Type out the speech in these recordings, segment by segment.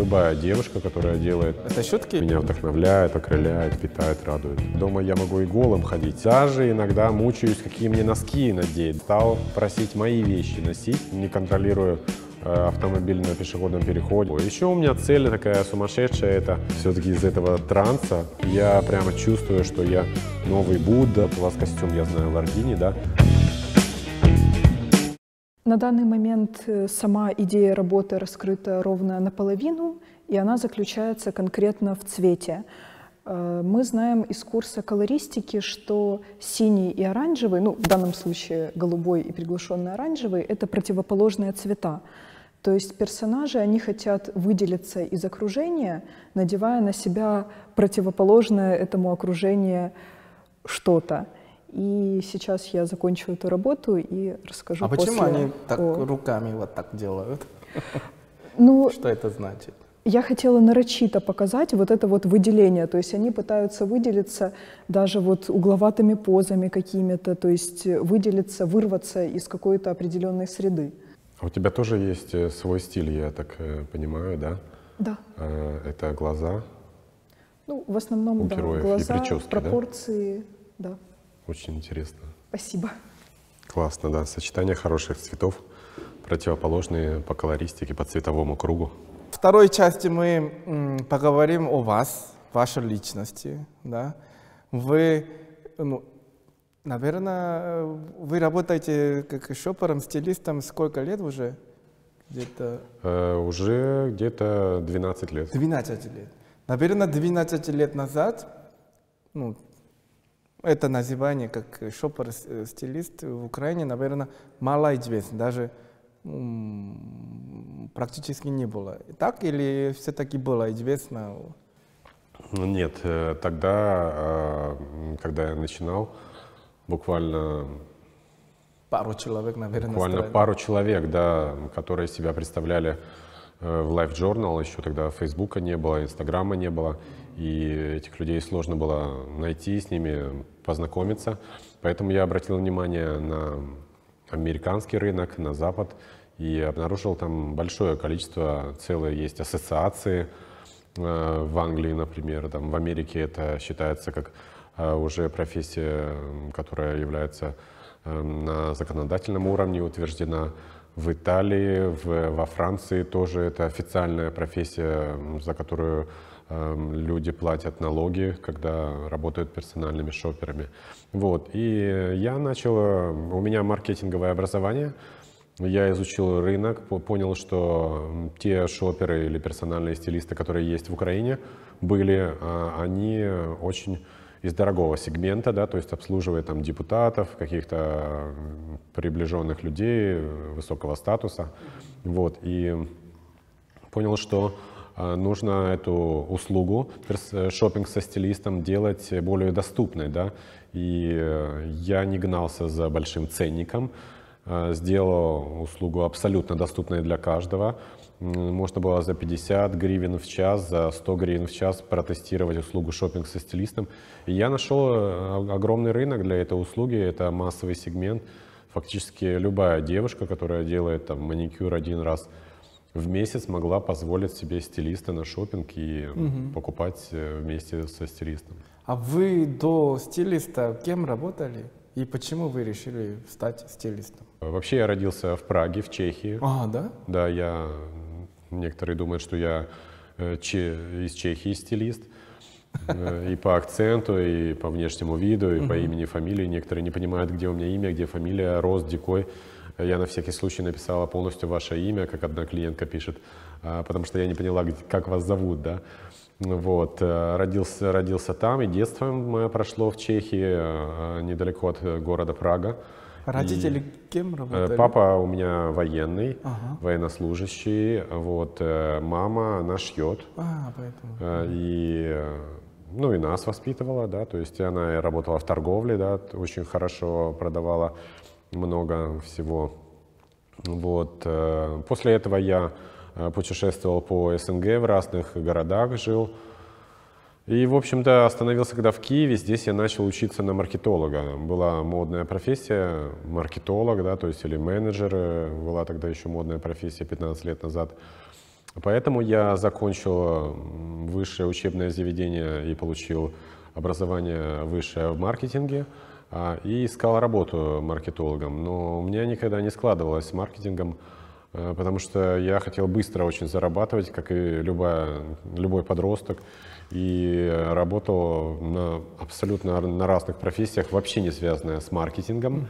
Любая девушка, которая делает... Это щетки? Меня вдохновляет, окрыляет, питает, радует. Дома я могу и голым ходить. Даже иногда мучаюсь, какие мне носки надеть. Стал просить мои вещи носить, не контролируя э, автомобиль на пешеходном переходе. Еще у меня цель такая сумасшедшая, это все-таки из этого транса. Я прямо чувствую, что я новый Будда, у вас костюм, я знаю Лардини, да. На данный момент э, сама идея работы раскрыта ровно наполовину, и она заключается конкретно в цвете. Э, мы знаем из курса колористики, что синий и оранжевый, ну в данном случае голубой и приглушенный оранжевый, это противоположные цвета. То есть персонажи, они хотят выделиться из окружения, надевая на себя противоположное этому окружению что-то. И сейчас я закончу эту работу и расскажу. А почему они так руками вот так делают? Ну, что это значит? Я хотела нарочито показать вот это вот выделение, то есть они пытаются выделиться даже вот угловатыми позами какими-то, то есть выделиться, вырваться из какой-то определенной среды. А у тебя тоже есть э, свой стиль, я так э, понимаю, да? Да. Э, это глаза? Ну, в основном, да, глаза, и прически, пропорции, да. да. Очень интересно. Спасибо. Классно, да. Сочетание хороших цветов, противоположные по колористике, по цветовому кругу. В второй части мы поговорим о вас, вашей личности. Да? Вы, ну, наверное, э, вы работаете как шопером, стилистом сколько лет уже? Где-то... Э, уже где-то 12 лет. 12 лет. Наверное, 12 лет назад, ну, это название, как шопер-стилист э, в Украине, наверное, мало известно, даже практически не было. Так или все-таки было известно? Ну, нет, э, тогда, э, когда я начинал, буквально пару человек, наверное, буквально строили. пару человек, да, которые себя представляли Э, в Life Journal, еще тогда Фейсбука не было, Инстаграма не было, и этих людей сложно было найти, с ними познакомиться. Поэтому я обратил внимание на американский рынок, на Запад, и обнаружил там большое количество, целые есть ассоциации э, в Англии, например, там в Америке это считается как э, уже профессия, которая является на законодательном уровне утверждена, в Италии, в, во Франции тоже это официальная профессия, за которую эм, люди платят налоги, когда работают персональными шоперами. Вот. И я начал, э, у меня маркетинговое образование, я изучил рынок, понял, что те шоперы или персональные стилисты, которые есть в Украине, были, а, они очень из дорогого сегмента, да, то есть обслуживая там депутатов, каких-то э, приближенных людей э, высокого статуса, вот, и понял, что э, нужно эту услугу шопинг со стилистом делать более доступной, да, и я не гнался за большим ценником, Э, сделал услугу абсолютно доступной для каждого. Можно было за 50 гривен в час, за 100 гривен в час протестировать услугу шопинг со стилистом. И я нашел э, огромный рынок для этой услуги, это массовый сегмент. Фактически любая девушка, которая делает там, маникюр один раз в месяц, могла позволить себе стилиста на шопинг и угу. покупать э, вместе со стилистом. А вы до стилиста кем работали? И почему вы решили стать стилистом? Вообще я родился в Праге, в Чехии. А, да? Да, я... Некоторые думают, что я э, че... из Чехии стилист. Э, и по акценту, и по внешнему виду, и по имени, фамилии. Некоторые не понимают, где у меня имя, где фамилия, рост, дикой. Я на всякий случай написала полностью ваше имя, как одна клиентка пишет, а, потому что я не поняла, как вас зовут, да. Вот, э, родился, родился там, и детство мое прошло в Чехии, э, недалеко от э, города Прага. Родители и кем работали? Папа у меня военный, ага. военнослужащий. Вот, мама, она шьет. А, поэтому. И, ну и нас воспитывала, да, то есть она работала в торговле, да, очень хорошо продавала много всего. Вот, после этого я Э, путешествовал по СНГ, в разных городах жил. И, в общем-то, остановился когда в Киеве. Здесь я начал учиться на маркетолога. Была модная профессия, маркетолог, да, то есть или менеджер. Была тогда еще модная профессия 15 лет назад. Поэтому я закончил высшее учебное заведение и получил образование высшее в маркетинге а, и искал работу маркетологом. Но у меня никогда не складывалось с маркетингом. Э, потому что я хотел быстро очень зарабатывать, как и любая, любой подросток, и работал на, абсолютно на разных профессиях, вообще не связанная с маркетингом.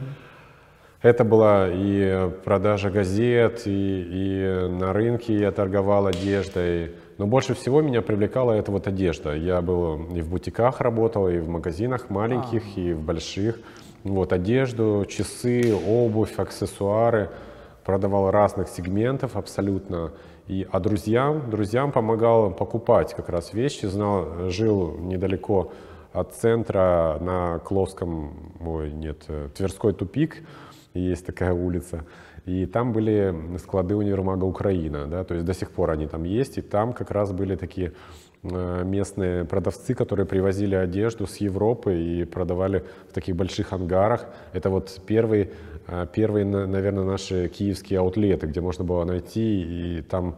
Это была и продажа газет, и, и на рынке я торговал одеждой. Но больше всего меня привлекала эта вот одежда. Я был и в бутиках работал, и в магазинах маленьких, а. и в больших. Вот одежду, часы, обувь, аксессуары – продавал разных сегментов абсолютно. И, а друзьям, друзьям помогал покупать как раз вещи. Знал, жил недалеко от центра на Кловском, ой, нет, э, Тверской тупик, есть такая улица. И там были склады универмага Украина, да, то есть до сих пор они там есть. И там как раз были такие э, местные продавцы, которые привозили одежду с Европы и продавали в таких больших ангарах. Это вот первый а, первые, наверное, наши киевские аутлеты, где можно было найти, и там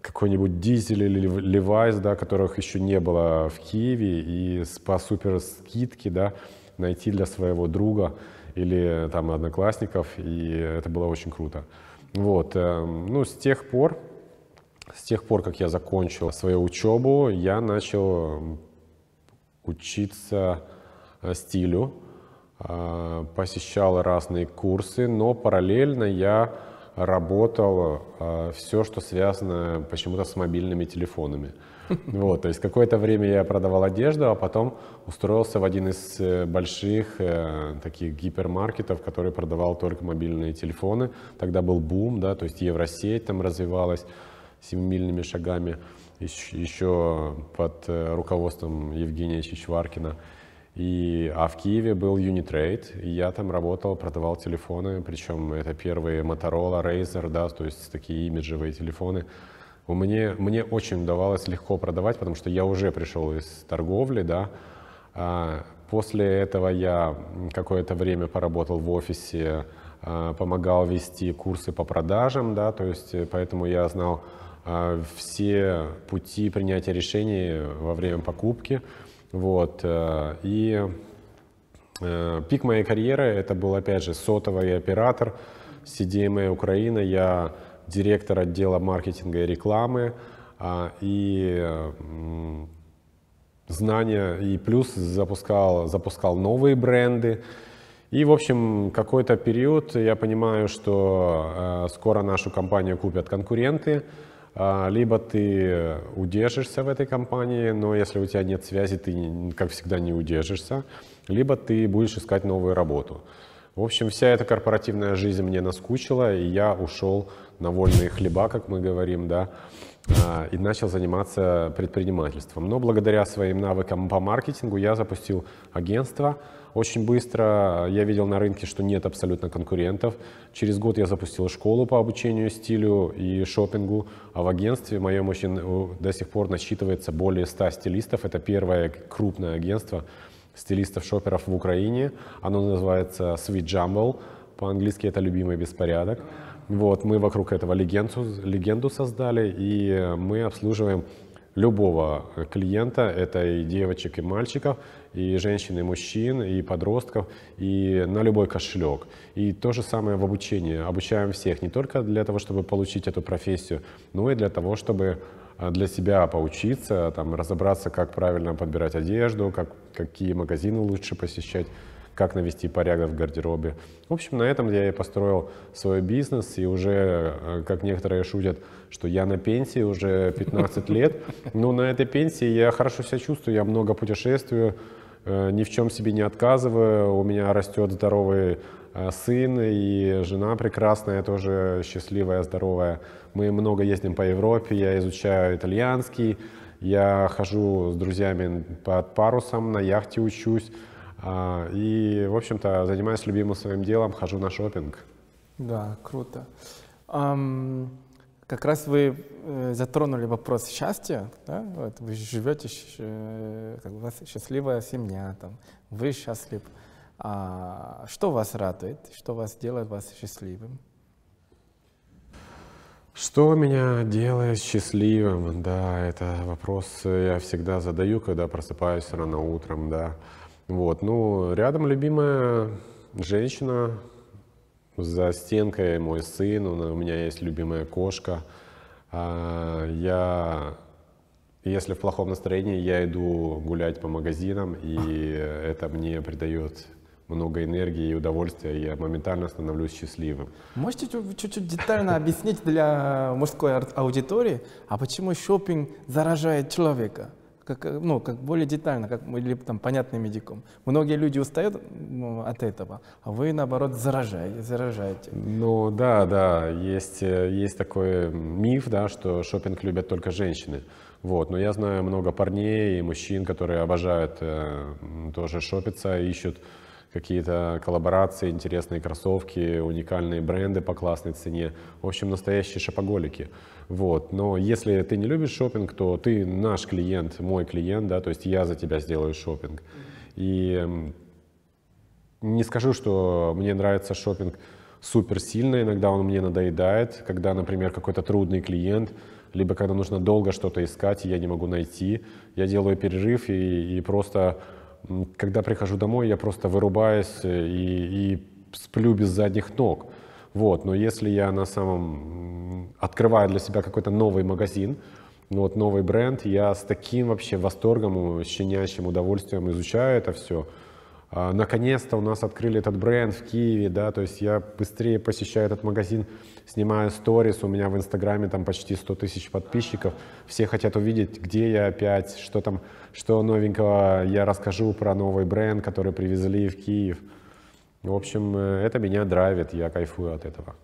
какой-нибудь дизель или левайс, да, которых еще не было в Киеве, и по супер скидке, да, найти для своего друга или там одноклассников, и это было очень круто. Вот, эм, ну, с тех пор, с тех пор, как я закончил свою учебу, я начал учиться э, стилю, Э, посещал разные курсы, но параллельно я работал э, все, что связано почему-то с мобильными телефонами. Вот, то есть какое-то время я продавал одежду, а потом устроился в один из э, больших э, таких гипермаркетов, который продавал только мобильные телефоны. Тогда был бум, да, то есть Евросеть там развивалась семимильными шагами еще, еще под руководством Евгения Чичваркина. И, а в Киеве был Unitrade, и я там работал, продавал телефоны, причем это первые Motorola, Razer, да, то есть такие имиджевые телефоны. Мне, мне очень удавалось легко продавать, потому что я уже пришел из торговли, да. А после этого я какое-то время поработал в офисе, а, помогал вести курсы по продажам, да, то есть э, поэтому я знал а, все пути принятия решений во время покупки. Вот. Э, и э, пик моей карьеры это был, опять же, сотовый оператор CDMA эм Украина. Я директор отдела маркетинга и рекламы. А, и знания, и плюс запускал, запускал новые бренды. И, в общем, какой-то период я понимаю, что э, скоро нашу компанию купят конкуренты. А, либо ты э, удержишься в этой компании, но если у тебя нет связи, ты, как всегда, не удержишься, либо ты будешь искать новую работу. В общем, вся эта корпоративная жизнь мне наскучила, и я ушел на вольные хлеба, как мы говорим, да, а, и начал заниматься предпринимательством. Но благодаря своим навыкам по маркетингу я запустил агентство очень быстро. Я видел на рынке, что нет абсолютно конкурентов. Через год я запустил школу по обучению стилю и шопингу, а в агентстве моем очень до сих пор насчитывается более 100 стилистов. Это первое крупное агентство стилистов-шоперов в Украине. Оно называется Sweet Jumble. По-английски это «Любимый беспорядок». Вот, мы вокруг этого легенду, легенду создали, и мы обслуживаем любого клиента. Это и девочек, и мальчиков, и женщин, и мужчин, и подростков, и на любой кошелек. И то же самое в обучении. Обучаем всех не только для того, чтобы получить эту профессию, но и для того, чтобы а, для себя поучиться, там, разобраться, как правильно подбирать одежду, как, какие магазины лучше посещать как навести порядок в гардеробе. В общем, на этом я и построил свой бизнес, и уже, э, как некоторые шутят, что я на пенсии уже 15 лет, но ну, на этой пенсии я хорошо себя чувствую, я много путешествую, э, ни в чем себе не отказываю, у меня растет здоровый э, сын и жена прекрасная, тоже счастливая, здоровая. Мы много ездим по Европе, я изучаю итальянский, я хожу с друзьями под парусом, на яхте учусь. А, и, в общем-то, занимаюсь любимым своим делом, хожу на шопинг. Да, круто. Um, как раз вы э, затронули вопрос счастья, да? вот вы живете, э, как у вас счастливая семья, там, вы счастлив. А что вас радует, что вас делает вас счастливым? Что меня делает счастливым? Да, это вопрос э, я всегда задаю, когда просыпаюсь рано утром, да. Вот, ну, рядом любимая женщина, за стенкой мой сын, у меня есть любимая кошка. А, я, если в плохом настроении, я иду гулять по магазинам, и это мне придает много энергии и удовольствия, я моментально становлюсь счастливым. Можете чуть-чуть детально объяснить для мужской аудитории, а почему шопинг заражает человека? как, э, ну, как более детально, как, или там, понятным медиком. Многие люди устают ну, от этого, а вы, наоборот, заражаете. заражаете. Ну да, да, есть, э, есть такой миф, да, что шопинг любят только женщины. Вот. Но я знаю много парней и мужчин, которые обожают э, тоже шопиться, ищут какие-то коллаборации, интересные кроссовки, уникальные бренды по классной цене. В общем, настоящие шопоголики. Вот. Но если ты не любишь шопинг, то ты наш клиент, мой клиент, да, то есть я за тебя сделаю шопинг. И не скажу, что мне нравится шопинг супер сильно, иногда он мне надоедает, когда, например, какой-то трудный клиент, либо когда нужно долго что-то искать, и я не могу найти, я делаю перерыв и, и просто когда прихожу домой, я просто вырубаюсь э, и, и сплю без задних ног. Вот. Но если я на самом открываю для себя какой-то новый магазин, ну вот новый бренд, я с таким вообще восторгом, э, щенящим удовольствием изучаю это все. А, наконец-то у нас открыли этот бренд в Киеве, да, то есть я быстрее посещаю этот магазин, снимаю сторис, у меня в Инстаграме там почти 100 тысяч подписчиков, все хотят увидеть, где я опять, что там, что новенького я расскажу про новый бренд, который привезли в Киев. В общем, э, это меня драйвит, я кайфую от этого.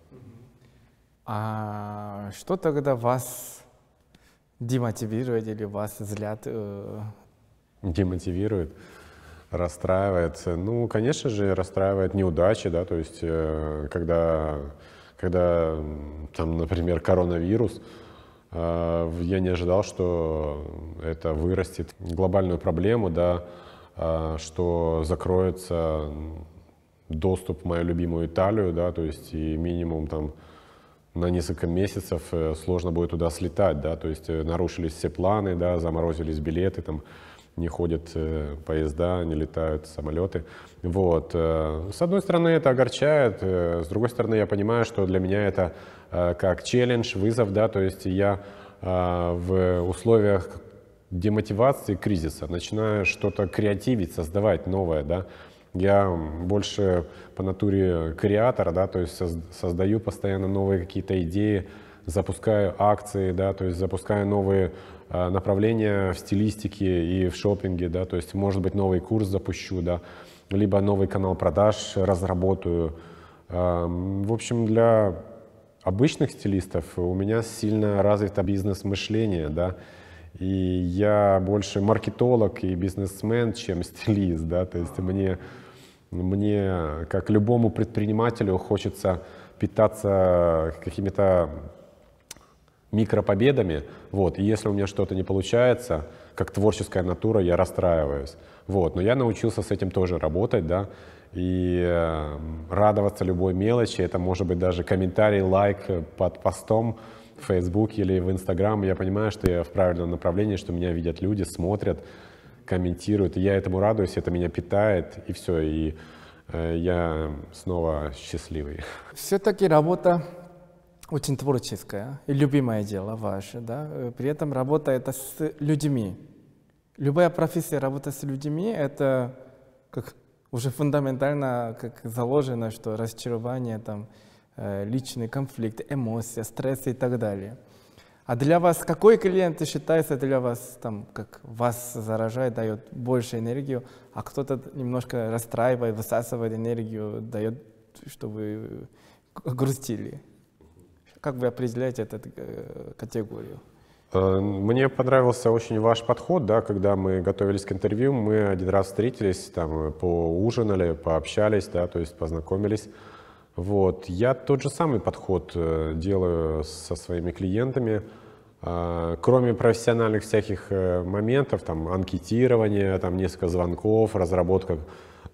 А что тогда вас демотивирует или вас злят? Э? Демотивирует? расстраивается? Ну, конечно же, расстраивает неудачи, да, то есть э, когда, когда там, например, коронавирус, э, я не ожидал, что это вырастет глобальную проблему, да, э, что закроется доступ в мою любимую Италию, да, то есть и минимум там на несколько месяцев сложно будет туда слетать, да, то есть нарушились все планы, да, заморозились билеты, там, не ходят э, поезда, не летают самолеты. Вот. Э, с одной стороны, это огорчает, э, с другой стороны, я понимаю, что для меня это как челлендж, вызов, да, то есть я в условиях демотивации, кризиса начинаю что-то креативить, создавать новое, да, я больше по натуре креатор, да, то есть создаю постоянно новые какие-то идеи, запускаю акции, да, то есть запускаю новые Э, направления в стилистике и в шопинге, да, то есть, может быть, новый курс запущу, да, либо новый канал продаж разработаю. Эм, в общем, для обычных стилистов у меня сильно развито бизнес-мышление, да, и я больше маркетолог и бизнесмен, чем стилист, да, то есть мне, мне как любому предпринимателю хочется питаться какими-то микропобедами. Вот. И если у меня что-то не получается, как творческая натура, я расстраиваюсь. Вот. Но я научился с этим тоже работать, да, и э, радоваться любой мелочи. Это может быть даже комментарий, лайк под постом в Facebook или в Instagram. Я понимаю, что я в правильном направлении, что меня видят люди, смотрят, комментируют. И я этому радуюсь, это меня питает, и все. И э, я снова счастливый. Все-таки работа очень творческое и любимое дело ваше, да? Э, при этом работа это с людьми. Любая профессия работа с людьми – это как уже фундаментально как заложено, что разочарование, там, э, личный конфликт, эмоции, стресс и так далее. А для вас какой клиент считается для вас там как вас заражает, дает больше энергию, а кто-то немножко расстраивает, высасывает энергию, дает, чтобы грустили? Как вы определяете эту э, категорию? Э, мне понравился очень ваш подход, да, когда мы готовились к интервью, мы один раз встретились, там, э, поужинали, пообщались, да, то есть познакомились. Вот. Я тот же самый подход делаю со своими клиентами. Кроме профессиональных всяких моментов, там, анкетирование, там, несколько звонков, разработка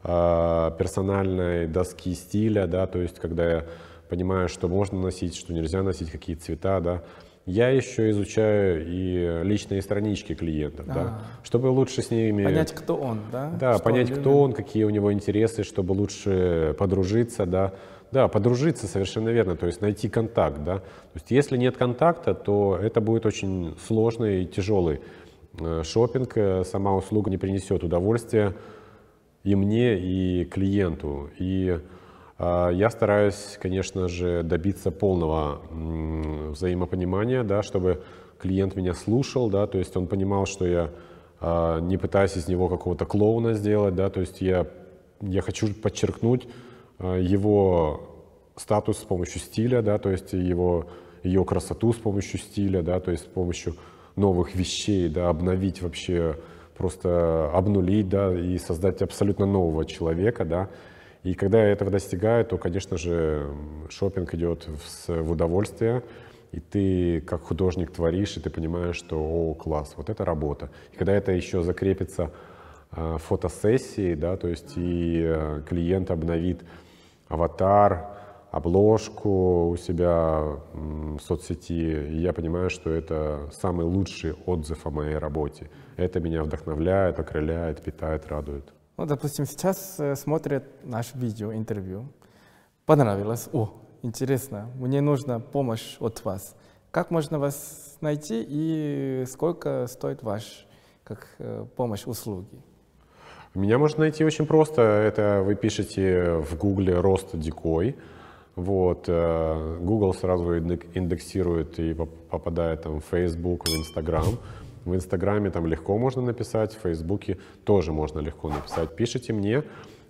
персональной доски стиля, да, то есть когда я понимаю, что можно носить, что нельзя носить, какие цвета, да. Я еще изучаю и личные странички клиентов, а да, чтобы лучше с ними... Понять, кто он, да? Да, что понять, он кто он, какие у него интересы, чтобы лучше подружиться, да. Да, подружиться, совершенно верно, то есть найти контакт, да. То есть если нет контакта, то это будет очень сложный и тяжелый э, шопинг, э, сама услуга не принесет удовольствия и мне, и клиенту. И а, я стараюсь, конечно же, добиться полного взаимопонимания, да, чтобы клиент меня слушал, да, то есть он понимал, что я а, не пытаюсь из него какого-то клоуна сделать, да, то есть я, я хочу подчеркнуть а, его статус с помощью стиля, да, то есть его, ее красоту с помощью стиля, да, то есть с помощью новых вещей, да, обновить вообще, просто обнулить, да, и создать абсолютно нового человека, да, и когда я этого достигаю, то, конечно же, шопинг идет в, в удовольствие, и ты как художник творишь, и ты понимаешь, что о, класс, вот это работа. И когда это еще закрепится э, а, фотосессии, да, то есть и э, клиент обновит аватар, обложку у себя в соцсети, и я понимаю, что это самый лучший отзыв о моей работе. Это меня вдохновляет, окрыляет, питает, радует. Ну, допустим, сейчас э, смотрят наше видео, интервью. Понравилось. О, интересно, мне нужна помощь от вас. Как можно вас найти и сколько стоит ваш как э, помощь, услуги? Меня можно найти очень просто. Это вы пишете в Гугле «Рост дикой». Вот, э, Google сразу индексирует и попадает там, в Facebook, в Instagram. В Инстаграме там легко можно написать, в Фейсбуке тоже можно легко написать. Пишите мне,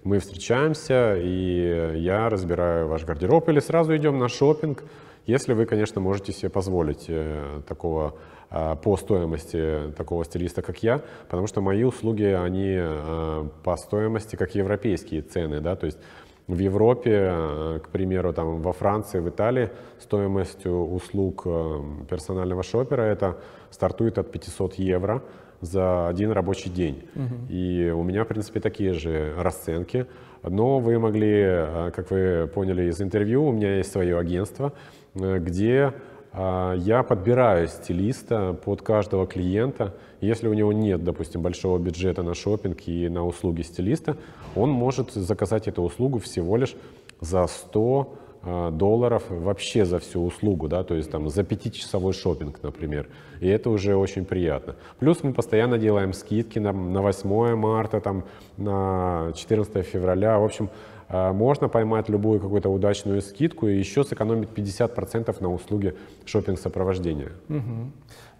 мы встречаемся, и я разбираю ваш гардероб или сразу идем на шопинг, если вы, конечно, можете себе позволить э, такого а, по стоимости такого стилиста, как я, потому что мои услуги, они а, по стоимости, как европейские цены, да, то есть в Европе, э, к примеру, там, во Франции, в Италии стоимость услуг э, персонального шопера это стартует от 500 евро за один рабочий день. Угу. И у меня, в принципе, такие же расценки. Но вы могли, э, как вы поняли из интервью, у меня есть свое агентство, где а, я подбираю стилиста под каждого клиента. Если у него нет, допустим, большого бюджета на шопинг и на услуги стилиста, он может заказать эту услугу всего лишь за 100 а, долларов вообще за всю услугу, да, то есть там за пятичасовой шопинг, например. И это уже очень приятно. Плюс мы постоянно делаем скидки на, на 8 марта, там, на 14 февраля. В общем, а, можно поймать любую какую-то удачную скидку и еще сэкономить 50% на услуги шопинг-сопровождения. Угу.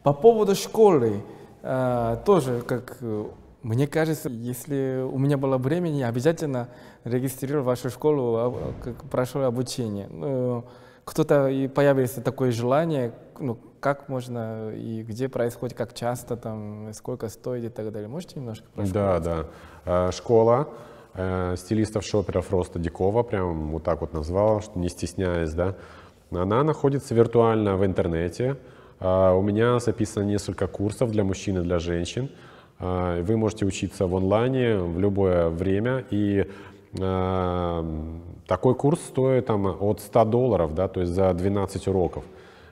По поводу школы, э, тоже, как э, мне кажется, если у меня было времени, обязательно регистрировал вашу школу, а, а, как прошу обучение. Ну, кто-то и появится такое желание, ну, как можно и где происходит, как часто, там, сколько стоит и так далее. Можете немножко про школу? Да, да. Э, школа э, стилистов-шоперов Роста Дикова, прям вот так вот назвала, что не стесняясь, да. Она находится виртуально в интернете. Э, у меня записано несколько курсов для мужчин и для женщин. Э, вы можете учиться в онлайне в любое время. И э, такой курс стоит там, от 100 долларов, да, то есть за 12 уроков.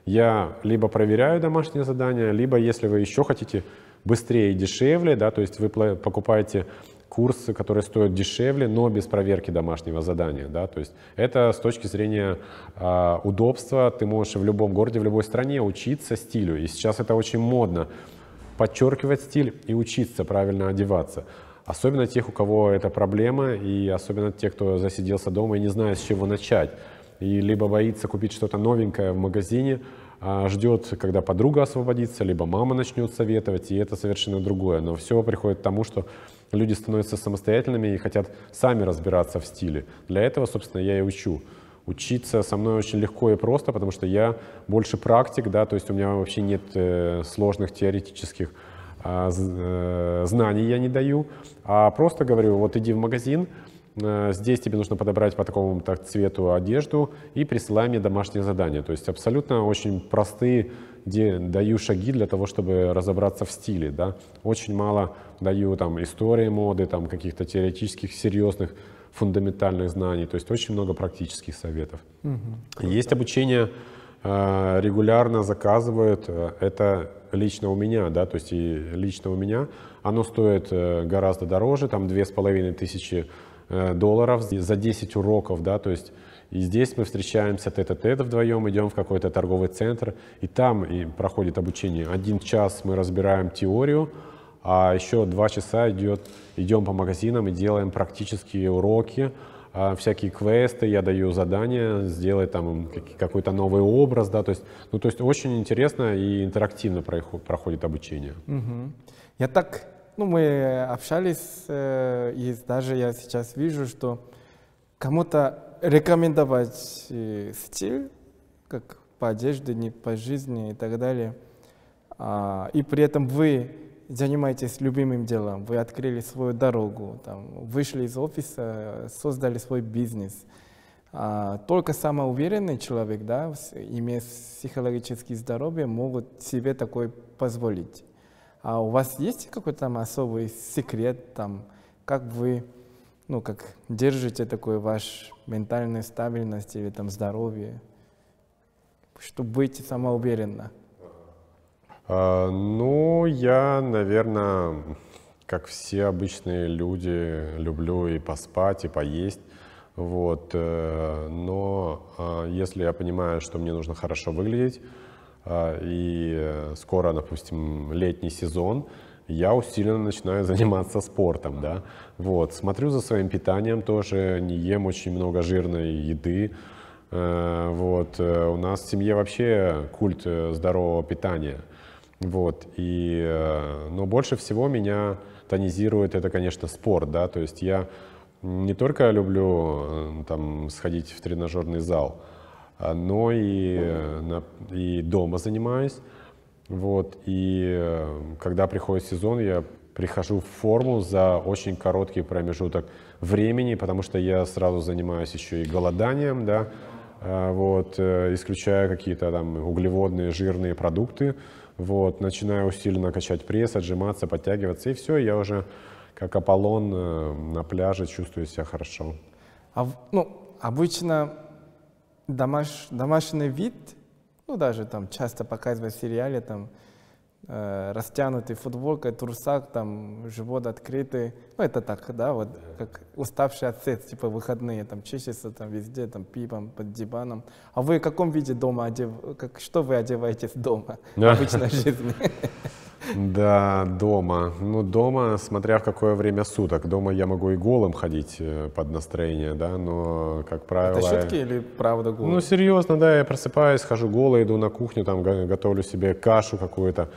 Я либо проверяю домашнее задание, либо если вы еще хотите быстрее и дешевле, да, то есть вы покупаете курсы, которые стоят дешевле, но без проверки домашнего задания. Да? То есть это с точки зрения э, удобства. Ты можешь в любом городе, в любой стране учиться стилю. И сейчас это очень модно. Подчеркивать стиль и учиться правильно одеваться. Особенно тех, у кого это проблема, и особенно те, кто засиделся дома и не знает, с чего начать. И либо боится купить что-то новенькое в магазине, а, ждет, когда подруга освободится, либо мама начнет советовать, и это совершенно другое. Но все приходит к тому, что люди становятся самостоятельными и хотят сами разбираться в стиле. Для этого, собственно, я и учу. Учиться со мной очень легко и просто, потому что я больше практик, да, то есть у меня вообще нет э, сложных теоретических а, э, знаний я не даю, а просто говорю, вот иди в магазин, Э, здесь тебе нужно подобрать по такому-то цвету одежду и присылай мне домашнее задание. То есть абсолютно очень простые где даю шаги для того, чтобы разобраться в стиле. Да? Очень мало даю там, истории моды, там, каких-то теоретических, серьезных, фундаментальных знаний. То есть очень много практических советов. Угу. Есть обучение э, регулярно заказывают, э, это лично у меня, да, то есть и лично у меня, оно стоит гораздо дороже, там две с половиной тысячи Э, долларов за 10 уроков, да, то есть и здесь мы встречаемся тет-а-тет вдвоем, идем в какой-то торговый центр, и там и проходит обучение. Один час мы разбираем теорию, а еще два часа идет, идем по магазинам и делаем практические уроки, а, всякие квесты, я даю задания, сделать там какой-то новый образ, да, то есть, ну, то есть очень интересно и интерактивно проходит обучение. Угу. Я так ну, мы общались, э, и даже я сейчас вижу, что кому-то рекомендовать э, стиль, как по одежде, не по жизни и так далее, а, и при этом вы занимаетесь любимым делом, вы открыли свою дорогу, там, вышли из офиса, создали свой бизнес. А, только самоуверенный человек, да, имея психологическое здоровье, могут себе такое позволить. А у вас есть какой-то там особый секрет, там, как вы, ну, как держите такой ваш ментальную стабильность или там здоровье, чтобы быть самоуверенно? А, ну, я, наверное, как все обычные люди, люблю и поспать, и поесть. Вот. Э, но а, если я понимаю, что мне нужно хорошо выглядеть, а, и э, скоро, допустим, летний сезон, я усиленно начинаю заниматься спортом, да. Вот, смотрю за своим питанием тоже, не ем очень много жирной еды. Э, вот, э, у нас в семье вообще культ здорового питания. Вот, и, но больше всего меня тонизирует, это, конечно, спорт, да, то есть я не только люблю там сходить в тренажерный зал, но и, на, и дома занимаюсь. Вот, и э, когда приходит сезон, я прихожу в форму за очень короткий промежуток времени, потому что я сразу занимаюсь еще и голоданием, да, а, вот, э, исключая какие-то там углеводные, жирные продукты, вот, начинаю усиленно качать пресс, отжиматься, подтягиваться, и все, я уже как Аполлон э, на пляже чувствую себя хорошо. А, ну, обычно домаш, домашний вид, ну даже там часто показывают в сериале, там э, растянутый футболка, турсак, там живот открытый, ну это так, да, вот как уставший отец, типа выходные, там чистится там везде, там пивом, под диваном. А вы в каком виде дома одев... как, что вы одеваетесь дома в обычной жизни? Да, дома. Ну, дома, смотря в какое время суток. Дома я могу и голым ходить э, под настроение, да, но, как правило... Это шутки или правда голый? Ну, серьезно, да, я просыпаюсь, хожу голый, иду на кухню, там готовлю себе кашу какую-то,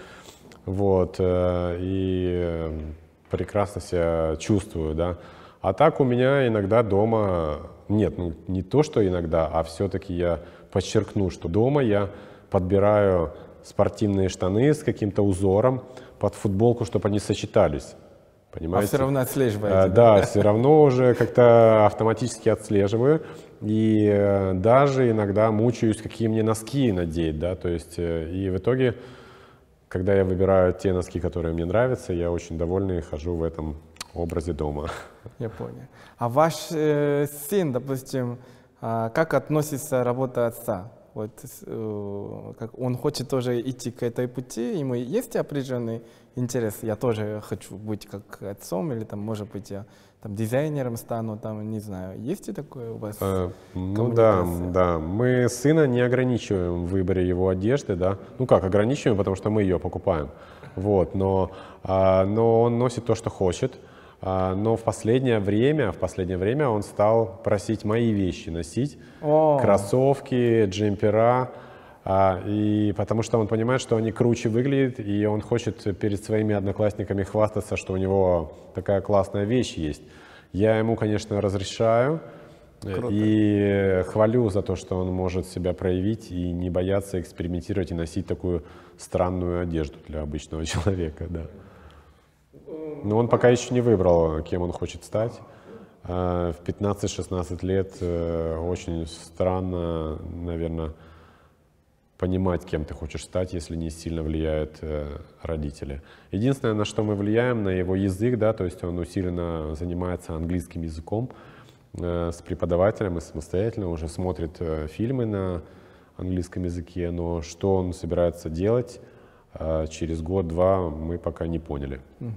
вот, э, и э, прекрасно себя чувствую, да. А так у меня иногда дома... Нет, ну, не то, что иногда, а все-таки я подчеркну, что дома я подбираю спортивные штаны с каким-то узором под футболку, чтобы они сочетались. А Понимаете? А все равно отслеживаете. А, да, да, все равно уже как-то автоматически отслеживаю. И э, даже иногда мучаюсь, какие мне носки надеть, да, то есть, э, и в итоге, когда я выбираю те носки, которые мне нравятся, я очень довольный и хожу в этом образе дома. Я понял. А ваш э, сын, допустим, э, как относится работа отца? Вот, э, как он хочет тоже идти к этой пути, ему есть определенный интерес. Я тоже хочу быть как отцом, или там, может быть, я там дизайнером стану, там, не знаю. Есть ли такое у вас? Э, ну да, да. Мы сына не ограничиваем в выборе его одежды, да. Ну как, ограничиваем, потому что мы ее покупаем. Вот, но, э, но он носит то, что хочет. А, но в последнее время, в последнее время он стал просить мои вещи носить, О. кроссовки, джемпера, а, и потому что он понимает, что они круче выглядят, и он хочет перед своими одноклассниками хвастаться, что у него такая классная вещь есть. Я ему, конечно, разрешаю Круто. и хвалю за то, что он может себя проявить и не бояться экспериментировать и носить такую странную одежду для обычного человека, да. Но ну, он пока еще не выбрал, кем он хочет стать. А, в 15-16 лет э, очень странно, наверное, понимать, кем ты хочешь стать, если не сильно влияют э, родители. Единственное, на что мы влияем, на его язык, да, то есть он усиленно занимается английским языком э, с преподавателем и самостоятельно уже смотрит фильмы на английском языке, но что он собирается делать через год-два, мы пока не поняли. Угу.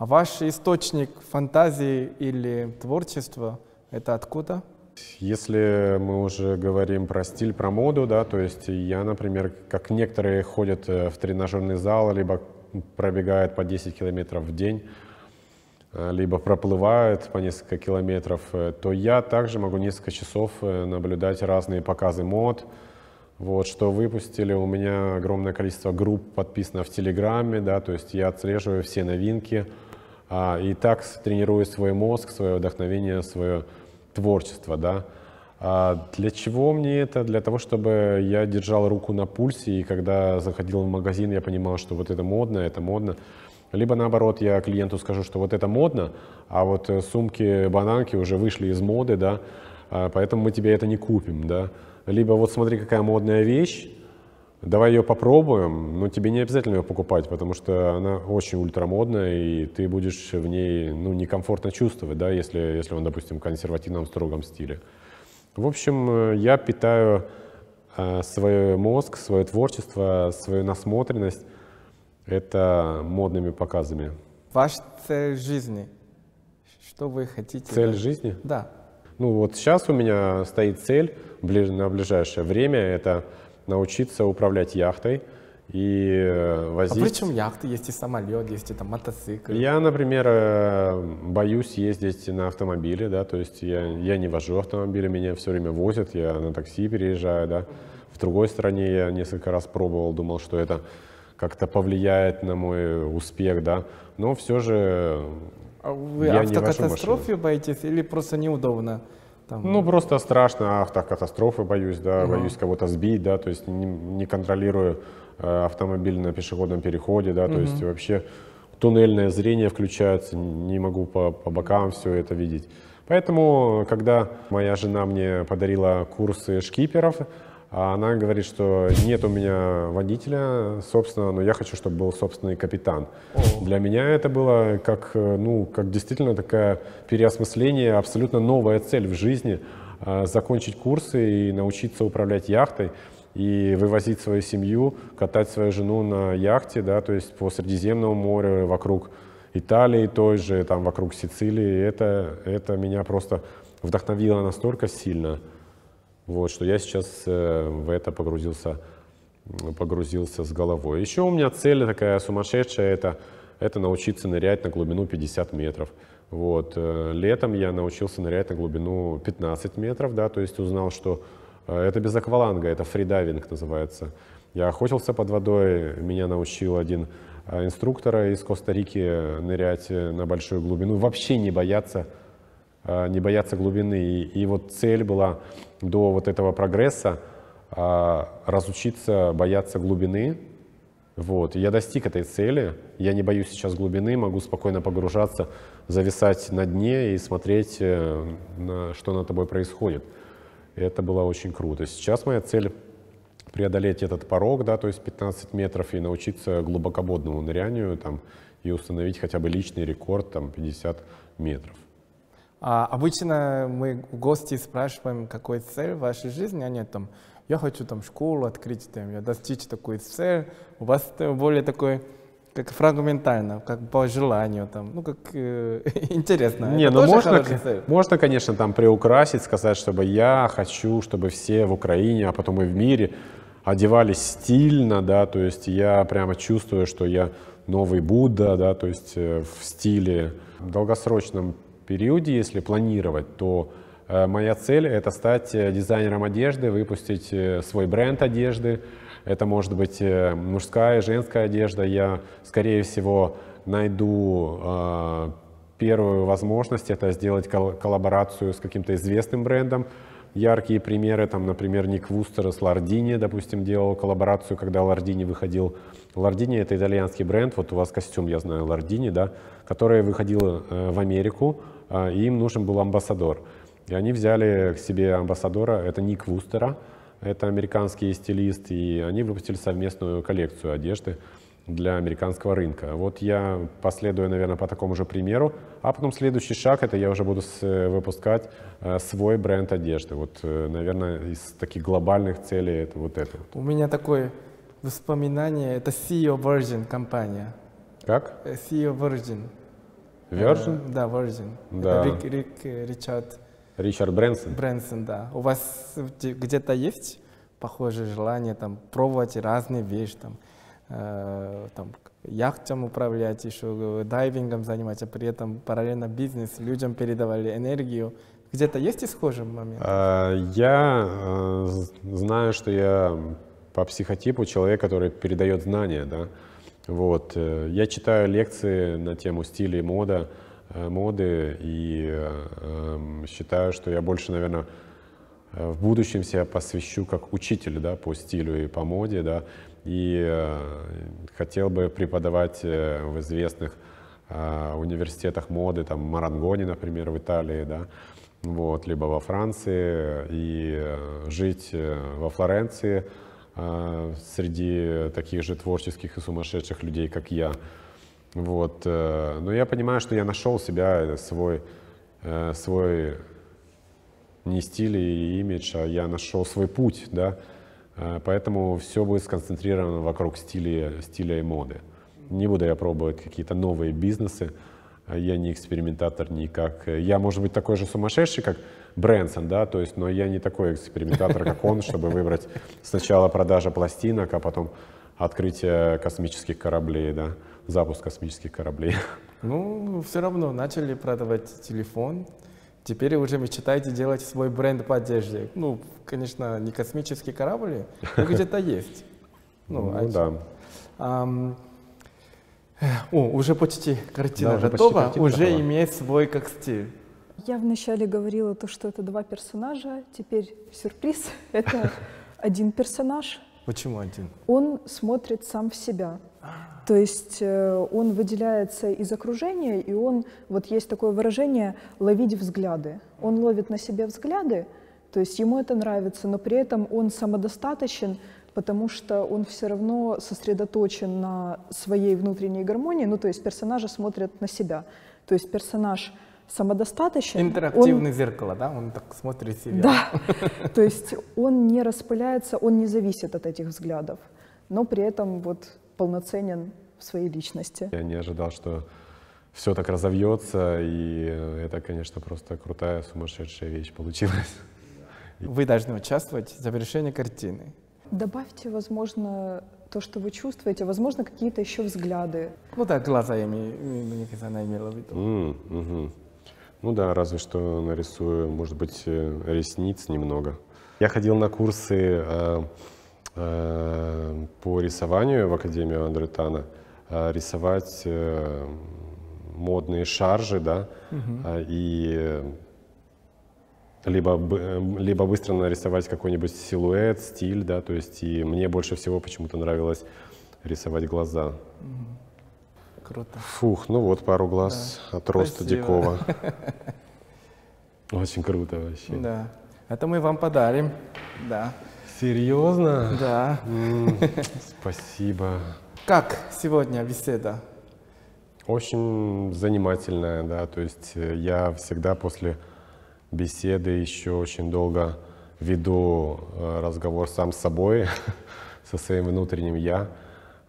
А ваш источник фантазии или творчества — это откуда? Если мы уже говорим про стиль, про моду, да, то есть я, например, как некоторые ходят э, в тренажерный зал, либо пробегают по 10 километров в день, э, либо проплывают по несколько километров, э, то я также могу несколько часов наблюдать разные показы мод, вот, что выпустили. У меня огромное количество групп подписано в Телеграме, да, то есть я отслеживаю все новинки, а, и так тренирую свой мозг, свое вдохновение, свое творчество, да. А для чего мне это? Для того, чтобы я держал руку на пульсе, и когда заходил в магазин, я понимал, что вот это модно, это модно. Либо наоборот, я клиенту скажу, что вот это модно, а вот э, сумки-бананки уже вышли из моды, да, а поэтому мы тебе это не купим, да. Либо вот смотри, какая модная вещь, давай ее попробуем, но тебе не обязательно ее покупать, потому что она очень ультрамодная, и ты будешь в ней ну, некомфортно чувствовать, да, если, если он, допустим, в консервативном строгом стиле. В общем, э, я питаю э, свой мозг, свое творчество, свою насмотренность это модными показами. Ваша цель жизни? Что вы хотите? Цель да? жизни? Да. Ну вот сейчас у меня стоит цель на ближайшее время, это научиться управлять яхтой и э, а возить. А причем яхты есть и самолет, есть и там мотоцикл. Я, например, э, боюсь ездить на автомобиле, да, то есть я, я не вожу автомобили, меня все время возят, я на такси переезжаю, да. В другой стране я несколько раз пробовал, думал, что это как-то повлияет на мой успех, да, но все же а вы я автокатастрофе боитесь или просто неудобно? Там... Ну, просто страшно, автокатастрофы боюсь, да, угу. боюсь кого-то сбить, да, то есть не, не контролирую э, автомобиль на пешеходном переходе, да, угу. то есть вообще туннельное зрение включается, не могу по, по бокам все это видеть. Поэтому, когда моя жена мне подарила курсы шкиперов, а она говорит, что нет у меня водителя, собственно, но я хочу, чтобы был собственный капитан. О. Для меня это было как, э, ну, как действительно такое переосмысление, абсолютно новая цель в жизни а, – закончить курсы и научиться управлять яхтой и вывозить свою семью, катать свою жену на яхте, да, то есть по Средиземному морю, вокруг Италии той же, там, вокруг Сицилии. Это, это меня просто вдохновило настолько сильно – вот, что я сейчас э, в это погрузился, погрузился с головой. Еще у меня цель такая сумасшедшая, это, это научиться нырять на глубину 50 метров. Вот. Э, летом я научился нырять на глубину 15 метров, да, то есть узнал, что э, это без акваланга, это фридайвинг называется. Я охотился под водой, меня научил один инструктор из Коста-Рики нырять на большую глубину, вообще не бояться а, не бояться глубины. И, и вот цель была до вот этого прогресса а, разучиться бояться глубины. Вот. я достиг этой цели. Я не боюсь сейчас глубины, могу спокойно погружаться, зависать на дне и смотреть, э, на, что над тобой происходит. Это было очень круто. Сейчас моя цель преодолеть этот порог, да, то есть 15 метров, и научиться глубокободному нырянию там, и установить хотя бы личный рекорд там, 50 метров. А обычно мы у гостей спрашиваем, какой цель в вашей жизни, а не там, я хочу там школу открыть, там, я достичь такой цель. У вас более такой как фрагментально, как по желанию, там, ну, как э, интересно. Не, Это ну можно, можно, конечно, там приукрасить, сказать, чтобы я хочу, чтобы все в Украине, а потом и в мире одевались стильно, да, то есть я прямо чувствую, что я новый Будда, да, то есть э, в стиле в долгосрочном периоде, если планировать, то э, моя цель — это стать э, дизайнером одежды, выпустить э, свой бренд одежды. Это может быть мужская, женская одежда. Я, скорее всего, найду первую возможность — это сделать коллаборацию с каким-то известным брендом. Яркие примеры, там, например, Ник Вустер с Лардини, допустим, делал коллаборацию, когда Лардини выходил. Лардини — это итальянский бренд, вот у вас костюм, я знаю, Лардини, да, который выходил в Америку, а, и им нужен был амбассадор. И они взяли к себе амбассадора, это Ник Вустера, это американский стилист, и они выпустили совместную коллекцию одежды для американского рынка. Вот я последую, наверное, по такому же примеру, а потом следующий шаг, это я уже буду э, выпускать э, свой бренд одежды. Вот, э, наверное, из таких глобальных целей это вот это. У меня такое воспоминание, это CEO Virgin компания. Как? CEO Virgin. Virgin? Э, да, Virgin. Да. Рик, Рик, Ричард. Ричард Брэнсон. Брэнсон, да. У вас где-то есть похожее желание там пробовать разные вещи, там, э, там яхтом управлять, еще дайвингом заниматься, при этом параллельно бизнес, людям передавали энергию. Где-то есть и схожий момент? А, я э, знаю, что я по психотипу человек, который передает знания, да. Вот. Э, я читаю лекции на тему стиля и мода, э, моды и эм, считаю, что я больше, наверное, э, в будущем себя посвящу как учитель, да, по стилю и по моде. Да, и хотел бы преподавать в известных университетах моды, там Марангони, например, в Италии, да, вот, либо во Франции, и жить во Флоренции – Э, среди таких же творческих и сумасшедших людей, как я. Вот. Э, но я понимаю, что я нашел себя, э, свой, свой не стиль и имидж, а я нашел свой путь, да. Поэтому все будет сконцентрировано вокруг стиля, стиля и моды. Не буду я пробовать какие-то новые бизнесы, я не экспериментатор никак. Я, может быть, такой же сумасшедший, как Брэнсон, да, то есть, но я не такой экспериментатор, как он, чтобы выбрать сначала продажа пластинок, а потом открытие космических кораблей, да, запуск космических кораблей. Ну, все равно начали продавать телефон, Теперь уже мечтаете делать свой бренд по одежде. Ну, конечно, не космические корабли, но где-то есть. Ну, ну а да. Um, о, уже почти картина да, готова, уже, почти картина уже готова. имеет свой как стиль. Я вначале говорила то, что это два персонажа, теперь сюрприз, это один персонаж. Почему один? Он смотрит сам в себя. То есть э, он выделяется из окружения, и он, вот есть такое выражение, ловить взгляды. Он ловит на себе взгляды, то есть ему это нравится, но при этом он самодостаточен, потому что он все равно сосредоточен на своей внутренней гармонии, ну то есть персонажи смотрят на себя. То есть персонаж самодостаточен. Интерактивный он... зеркало, да? Он так смотрит себя. Да, то есть он не распыляется, он не зависит от этих взглядов, но при этом вот полноценен в своей личности. Я не ожидал, что все так разовьется, и это, конечно, просто крутая, сумасшедшая вещь получилась. Вы должны участвовать в завершении картины. Добавьте, возможно, то, что вы чувствуете, возможно, какие-то еще взгляды. Ну да, глаза я, имею, я она имела в виду. Mm, угу. Ну да, разве что нарисую, может быть, э, ресниц немного. Я ходил на курсы э, э, по рисованию в Академию Андретана, э, рисовать э, модные шаржи, да, угу. и э, либо, э, либо быстро нарисовать какой-нибудь силуэт, стиль, да, то есть и мне больше всего почему-то нравилось рисовать глаза. Угу. Круто. Фух, ну вот пару глаз да. от Спасибо. роста Дикова. Очень круто вообще. Да. Это мы вам подарим. Да. Серьезно? Да. Спасибо. Как сегодня беседа? Очень занимательная, да. То есть э, я всегда после беседы еще очень долго веду э, разговор сам с собой, со своим внутренним «я».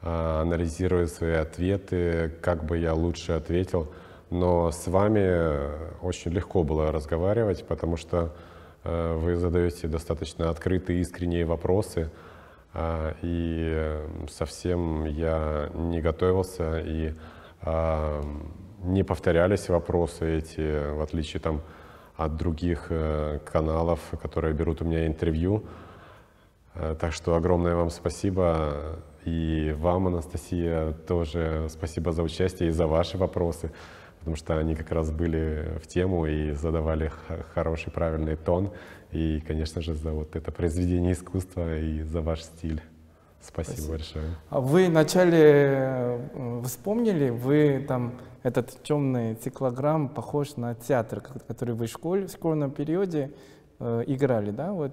Э, анализирую свои ответы, как бы я лучше ответил. Но с вами э, очень легко было разговаривать, потому что э, вы задаете достаточно открытые, искренние вопросы, и совсем я не готовился, и не повторялись вопросы эти, в отличие там от других каналов, которые берут у меня интервью. Так что огромное вам спасибо. И вам, Анастасия, тоже спасибо за участие и за ваши вопросы, потому что они как раз были в тему и задавали хороший, правильный тон. И, конечно же, за вот это произведение искусства и за ваш стиль. Спасибо, Спасибо. большое. А вы вначале э, вспомнили, вы там этот темный циклограмм похож на театр, который вы в школе в школьном периоде э, играли, да? Вот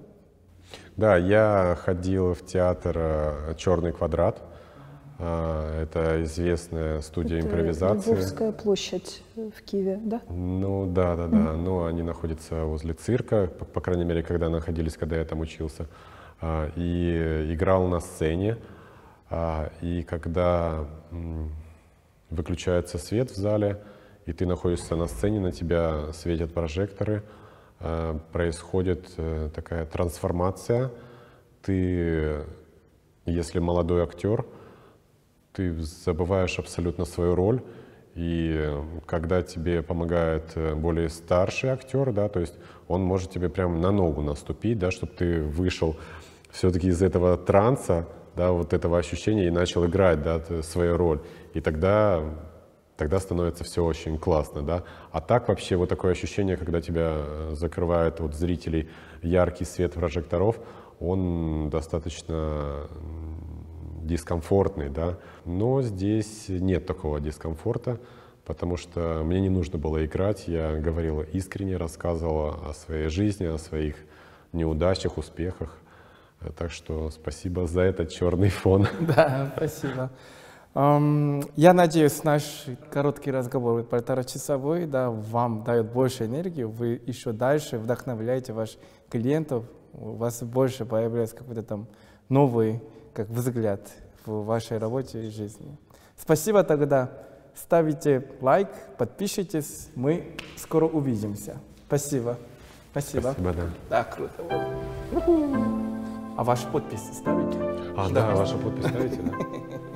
да, я ходил в театр э, «Черный квадрат». А, это известная студия Это импровизации. Львовская площадь э, в Киеве, да? Ну да, да, да. Mm-hmm. Но ну, они находятся возле цирка, по, по крайней мере, когда находились, когда я там учился. А, и играл на сцене. А, и когда выключается свет в зале, и ты находишься на сцене, на тебя светят прожекторы – Э, происходит э, такая трансформация. Ты, если молодой актер, ты забываешь абсолютно свою роль, и когда тебе помогает э, более старший актер, да, то есть он может тебе прямо на ногу наступить, да, чтобы ты вышел все-таки из этого транса, да, вот этого ощущения и начал играть, да, свою роль. И тогда тогда становится все очень классно, да. А так вообще вот такое ощущение, когда тебя э, закрывают вот зрителей яркий свет прожекторов, он достаточно дискомфортный, да. Но здесь нет такого дискомфорта, потому что мне не нужно было играть, я говорила искренне, рассказывала о своей жизни, о своих неудачах, успехах. Э, так что спасибо за этот черный фон. Да, спасибо. Я надеюсь, наш короткий разговор, полтора часовой, да, вам дает больше энергии, вы еще дальше вдохновляете ваших клиентов, у вас больше появляется какой-то там новый как взгляд в вашей работе и жизни. Спасибо тогда. Ставите лайк, подпишитесь. Мы скоро увидимся. Спасибо. Спасибо. Спасибо, да. Да, круто. А ваши подписи ставите? А, да, да вашу подписи ставите, да.